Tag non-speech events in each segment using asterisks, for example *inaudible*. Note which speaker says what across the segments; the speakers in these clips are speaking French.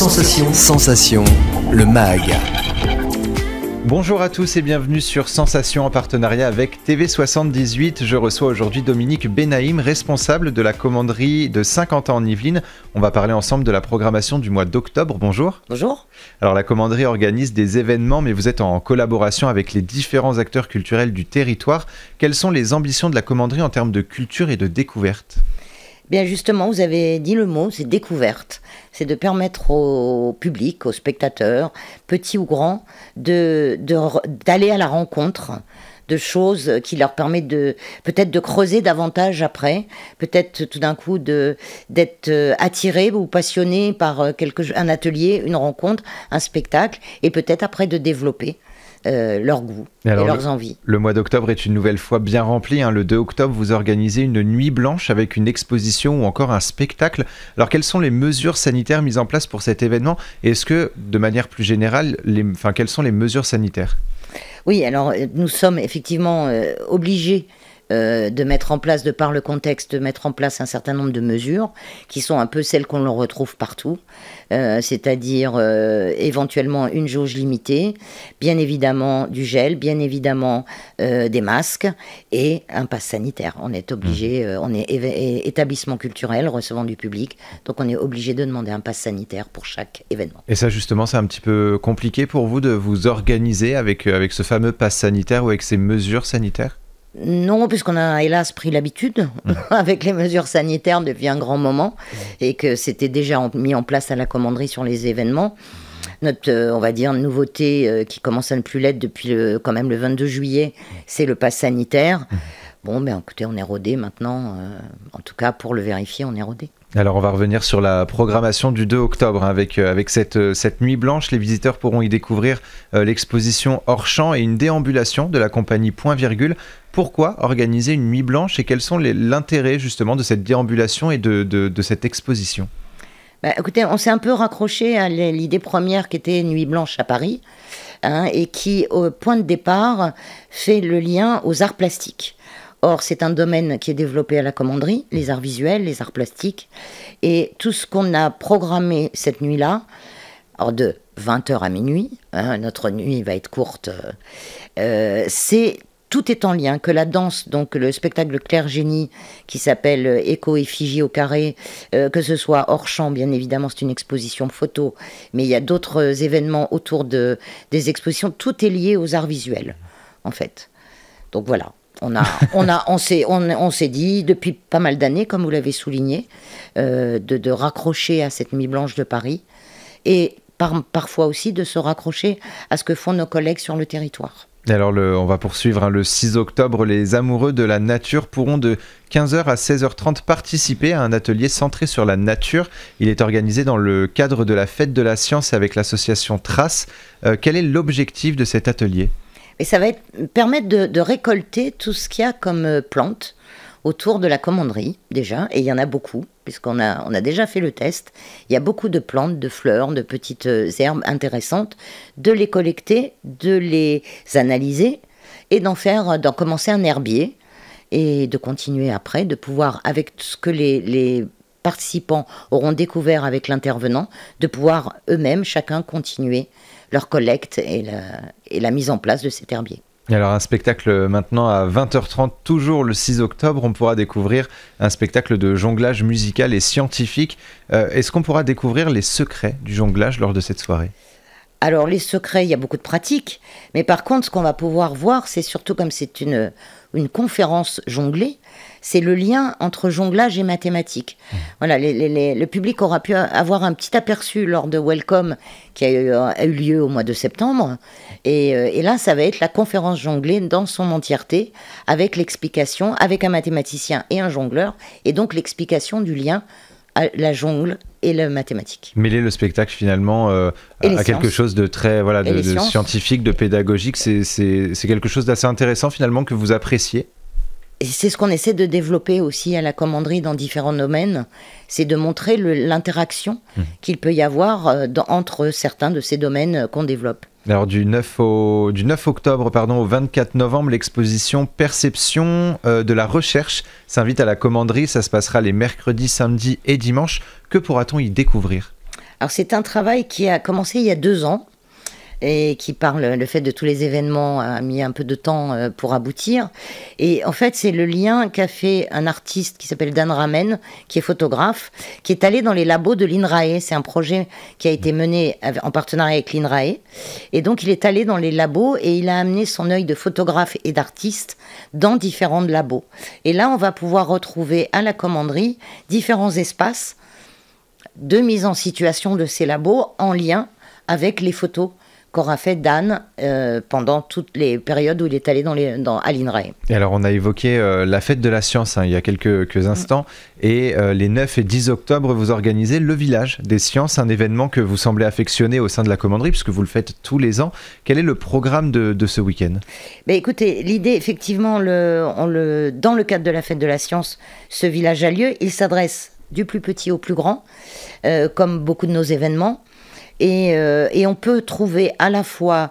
Speaker 1: Sensation. Sensation, le MAG. Bonjour à tous et bienvenue sur Sensation en partenariat avec TV78. Je reçois aujourd'hui Dominique Benaïm, responsable de la commanderie de 50 ans en Yvelines. On va parler ensemble de la programmation du mois d'octobre. Bonjour. Bonjour. Alors la commanderie organise des événements, mais vous êtes en collaboration avec les différents acteurs culturels du territoire. Quelles sont les ambitions de la commanderie en termes de culture et de découverte
Speaker 2: Bien justement, vous avez dit le mot, c'est découverte. C'est de permettre au public, aux spectateurs, petits ou grands, d'aller de, à la rencontre de choses qui leur permettent de peut-être de creuser davantage après, peut-être tout d'un coup d'être euh, attiré ou passionné par euh, quelque un atelier, une rencontre, un spectacle, et peut-être après de développer. Euh, leur leurs goûts et, leurs envies.
Speaker 1: Le mois d'octobre est une nouvelle fois bien rempli. Hein. Le 2 octobre, vous organisez une nuit blanche avec une exposition ou encore un spectacle. Alors, quelles sont les mesures sanitaires mises en place pour cet événement Est-ce que, de manière plus générale, les, enfin, quelles sont les mesures sanitaires
Speaker 2: oui, alors euh, nous sommes effectivement euh, obligés euh, de mettre en place, de par le contexte, de mettre en place un certain nombre de mesures qui sont un peu celles qu'on retrouve partout, euh, c'est-à-dire euh, éventuellement une jauge limitée, bien évidemment du gel, bien évidemment des masques et un pass sanitaire. On est obligé, mmh. on est établissement culturel recevant du public, donc on est obligé de demander un pass sanitaire pour chaque événement.
Speaker 1: Et ça justement, c'est un petit peu compliqué pour vous de vous organiser avec, avec ce fameux pass sanitaire ou avec ces mesures sanitaires
Speaker 2: non, puisqu'on a hélas pris l'habitude mmh. *laughs* avec les mesures sanitaires depuis un grand moment mmh. et que c'était déjà mis en place à la commanderie sur les événements. Mmh. Notre, euh, on va dire, nouveauté euh, qui commence à ne plus l'être depuis quand même le 22 juillet, c'est le pass sanitaire. Bon, ben, écoutez, on est rodé maintenant. Euh, en tout cas, pour le vérifier, on est rodé.
Speaker 1: Alors on va revenir sur la programmation du 2 octobre hein, avec, euh, avec cette, euh, cette, nuit blanche. Les visiteurs pourront y découvrir l'exposition hors champ et une déambulation de la compagnie Point Virgule. Pourquoi organiser une nuit blanche et quels sont l'intérêt justement de cette déambulation et de, de, cette exposition
Speaker 2: ben, Écoutez, on s'est un peu raccroché à hein, l'idée première qui était Nuit blanche à Paris hein, et qui, au point de départ, fait le lien aux arts plastiques. Or, c'est un domaine qui est développé à la commanderie, les arts visuels, les arts plastiques. Et tout ce qu'on a programmé cette nuit-là, de 20h à minuit, hein, notre nuit va être courte, euh, c'est tout est en lien, que la danse, donc le spectacle Claire Génie qui s'appelle Écho effigie au carré, euh, que ce soit hors champ, bien évidemment, c'est une exposition photo, mais il y a d'autres événements autour de, des expositions, tout est lié aux arts visuels, en fait. Donc voilà. On a, *laughs* on s'est, dit depuis pas mal d'années, comme vous l'avez souligné, euh, de, raccrocher à cette nuit blanche de Paris et parfois aussi de se raccrocher à ce que font nos collègues sur le territoire.
Speaker 1: alors, on va poursuivre. Hein, le 6 octobre, les amoureux de la nature pourront de 15h à 16h30 participer à un atelier centré sur la nature. Il est organisé dans le cadre de la Fête de la Science avec l'association Trace. Euh, quel est l'objectif de cet atelier
Speaker 2: et ça va permettre de, récolter tout ce qu'il y a comme euh, plantes autour de la commanderie, déjà, et il y en a beaucoup, puisqu'on a, a déjà fait le test. Il y a beaucoup de plantes, de fleurs, de petites euh, herbes intéressantes, de les collecter, de les analyser et d'en faire, euh, d'en commencer un herbier et de continuer après, de pouvoir, avec ce que les participants auront découvert avec l'intervenant, de pouvoir eux-mêmes, chacun, continuer leur collecte et la, mise en place de cet herbier.
Speaker 1: alors un spectacle maintenant à 20h30, toujours le 6 octobre, on pourra découvrir un spectacle de jonglage musical et scientifique. Euh, est-ce qu'on pourra découvrir les secrets du jonglage lors de cette soirée
Speaker 2: alors les secrets, il y a beaucoup de pratiques, mais par contre ce qu'on va pouvoir voir, c'est surtout comme c'est une, une conférence jonglée, c'est le lien entre jonglage et mathématiques. Mmh. Voilà, le public aura pu avoir un petit aperçu lors de Welcome qui a eu, lieu au mois de septembre. Et, euh, et, là, ça va être la conférence jonglée dans son entièreté, avec l'explication, avec un mathématicien et un jongleur, et donc l'explication du lien la jungle et la mathématique.
Speaker 1: Mêler le spectacle finalement euh, à, quelque chose de très voilà, de scientifique, de pédagogique, c'est quelque chose d'assez intéressant finalement que vous appréciez
Speaker 2: et c'est ce qu'on essaie de développer aussi à la commanderie dans différents domaines, c'est de montrer l'interaction mmh. qu'il peut y avoir euh, entre certains de ces domaines euh, qu'on développe.
Speaker 1: Alors du 9, au, du 9 octobre pardon, au 24 novembre, l'exposition Perception euh, de la recherche s'invite à la commanderie. Ça se passera les mercredis, samedis et dimanches. Que pourra-t-on y découvrir
Speaker 2: Alors c'est un travail qui a commencé il y a deux ans et qui parle le fait de tous les événements a mis un peu de temps euh, pour aboutir. Et en fait, c'est le lien qu'a fait un artiste qui s'appelle Dan Ramen, qui est photographe, qui est allé dans les labos de l'INRAE. C'est un projet qui a été mené en partenariat avec l'INRAE. Et donc, il est allé dans les labos et il a amené son œil de photographe et d'artiste dans différents labos. Et là, on va pouvoir retrouver à la commanderie différents espaces de mise en situation de ces labos en lien avec les photos qu'aura fait Dan euh, pendant toutes les périodes où il est allé dans, les, dans à l'INRAE.
Speaker 1: Et alors, on a évoqué euh, la fête de la science hein, il y a quelques, mm. instants. Et euh, les 9 et 10 octobre, vous organisez le Village des sciences, un événement que vous semblez affectionner au sein de la commanderie, puisque vous le faites tous les ans. Quel est le programme de, de ce week-end
Speaker 2: ben, Écoutez, l'idée, effectivement, le, on le, dans le cadre de la fête de la science, ce village a lieu. Il s'adresse du plus petit au plus grand, comme beaucoup de nos événements. Euh, et, on peut trouver à la fois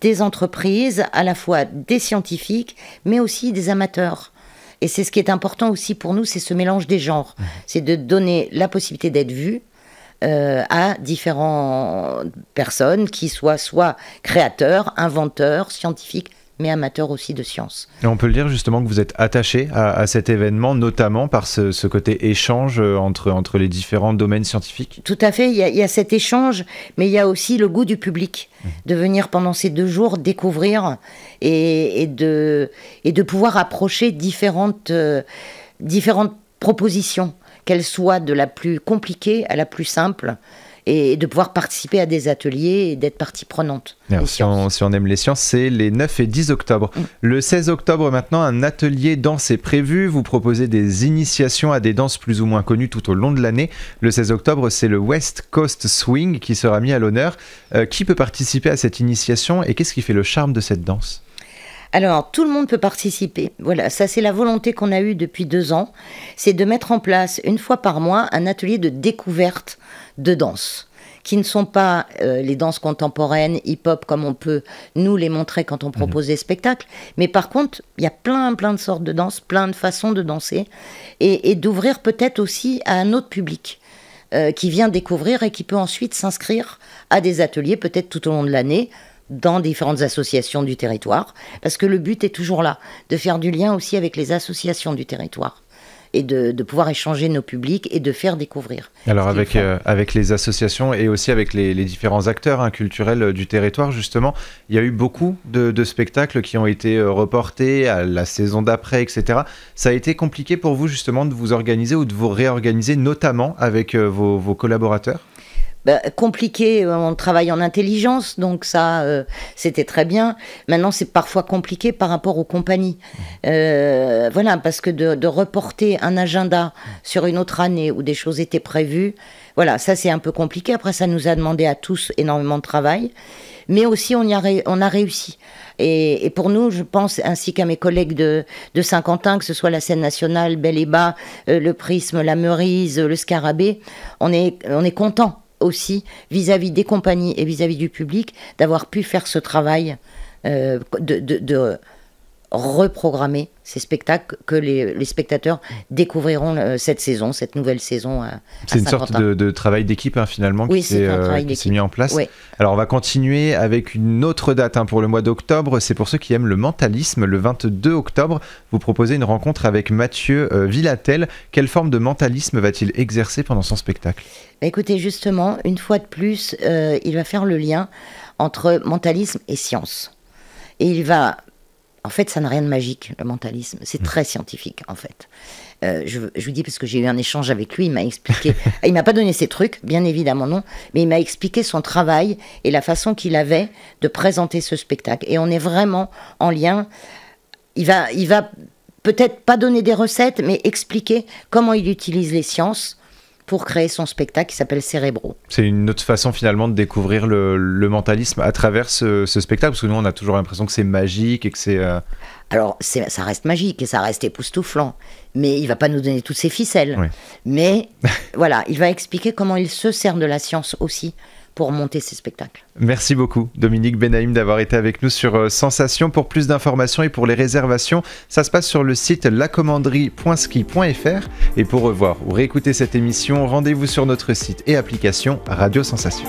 Speaker 2: des entreprises, à la fois des scientifiques, mais aussi des amateurs. Et c'est ce qui est important aussi pour nous, c'est ce mélange des genres. Mmh. C'est de donner la possibilité d'être vu, euh, à différentes personnes qui soient soit créateurs, inventeurs, scientifiques, mais amateur aussi de science.
Speaker 1: on peut le dire justement que vous êtes attaché à, cet événement, notamment par ce, côté échange euh, entre, entre les différents domaines scientifiques
Speaker 2: Tout à fait, il y, a, cet échange, mais il y a aussi le goût du public, mmh. de venir pendant ces deux jours découvrir et, de, pouvoir approcher euh, différentes propositions, qu'elles soient de la plus compliquée à la plus simple et de pouvoir participer à des ateliers et d'être partie prenante.
Speaker 1: si, on, aime les sciences, c'est les 9 et 10 octobre. Mm. Le 16 octobre maintenant, un atelier danse est prévu. Vous proposez des initiations à des danses plus ou moins connues tout au long de l'année. Le 16 octobre, c'est le West Coast Swing qui sera mis à l'honneur. Euh, qui peut participer à cette initiation et qu'est-ce qui fait le charme de cette danse
Speaker 2: alors, tout le monde peut participer. Voilà, ça c'est la volonté qu'on a eue depuis deux ans, c'est de mettre en place une fois par mois un atelier de découverte de danse qui ne sont pas euh, les danses contemporaines, hip-hop, comme on peut nous les montrer quand on mhm. propose des spectacles. Mais par contre, il y a plein, plein de sortes de danses, plein de façons de danser, et, d'ouvrir peut-être aussi à un autre public. Euh, qui vient découvrir et qui peut ensuite s'inscrire à des ateliers peut-être tout au long de l'année, dans différentes associations du territoire, parce que le but est toujours là, de faire du lien aussi avec les associations du territoire et de, pouvoir échanger nos publics et de faire découvrir.
Speaker 1: Alors avec, euh, avec les associations et aussi avec les, différents acteurs hein, culturels euh, du territoire, justement, il y a eu beaucoup de, spectacles qui ont été euh, reportés à la saison d'après, etc. Ça a été compliqué pour vous justement de vous organiser ou de vous réorganiser, notamment avec vos collaborateurs
Speaker 2: bah, compliqué. Euh, on travaille en intelligence, donc ça, euh, c'était très bien. Maintenant, c'est parfois compliqué par rapport aux compagnies. Mmh. Euh, voilà, parce que de, reporter un agenda mmh. sur une autre année où des choses étaient prévues, voilà, ça c'est un peu compliqué. Après, ça nous a demandé à tous énormément de travail, mais aussi on, y a, on a réussi. Et, pour nous, je pense, ainsi qu'à mes collègues de, de Saint-Quentin, que ce soit la scène nationale, Bel et Bas, le Prisme, la Meurise, le Scarabée, on est, on est content aussi vis-à-vis des compagnies et vis-à-vis du public d'avoir pu faire ce travail euh, de reprogrammer ces spectacles que les, spectateurs découvriront euh, cette saison, cette nouvelle saison. Euh, c'est une sorte
Speaker 1: de, travail d'équipe hein, finalement euh, qui s'est mis en place. Alors on va continuer avec une autre date hein, pour le mois d'octobre. C'est pour ceux qui aiment le mentalisme. Le 22 octobre, vous proposez une rencontre avec Mathieu Villatel. Quelle forme de mentalisme va-t-il exercer pendant son spectacle
Speaker 2: Écoutez, justement, une fois de plus, il va faire le lien entre mentalisme et science. Et il va en fait, ça n'a rien de magique, le mentalisme. C'est hmm. très scientifique, en fait. Euh, je, je, vous dis parce que j'ai eu un échange avec lui, il m'a expliqué, *laughs* ah, il m'a pas donné ses trucs, bien évidemment non, mais il m'a expliqué son travail et la façon qu'il avait de présenter ce spectacle. Et on est vraiment en lien. Il va, il va peut-être pas donner des recettes, mais expliquer comment il utilise les sciences pour créer son spectacle qui s'appelle Cérébro.
Speaker 1: C'est une autre façon finalement de découvrir le, mentalisme à travers ce, spectacle, parce que nous on a toujours l'impression que c'est magique
Speaker 2: et que c'est... Euh, Alors ça reste magique et ça reste époustouflant, mais il va pas nous donner toutes ses ficelles. Mais *laughs* voilà, il va expliquer comment il se sert de la science aussi pour monter ces spectacles.
Speaker 1: Merci beaucoup Dominique Benaïm d'avoir été avec nous sur euh, Sensation. Pour plus d'informations et pour les réservations, ça se passe sur le site lacommanderie.ski.fr et pour revoir ou réécouter cette émission, rendez-vous sur notre site et application Radio Sensation.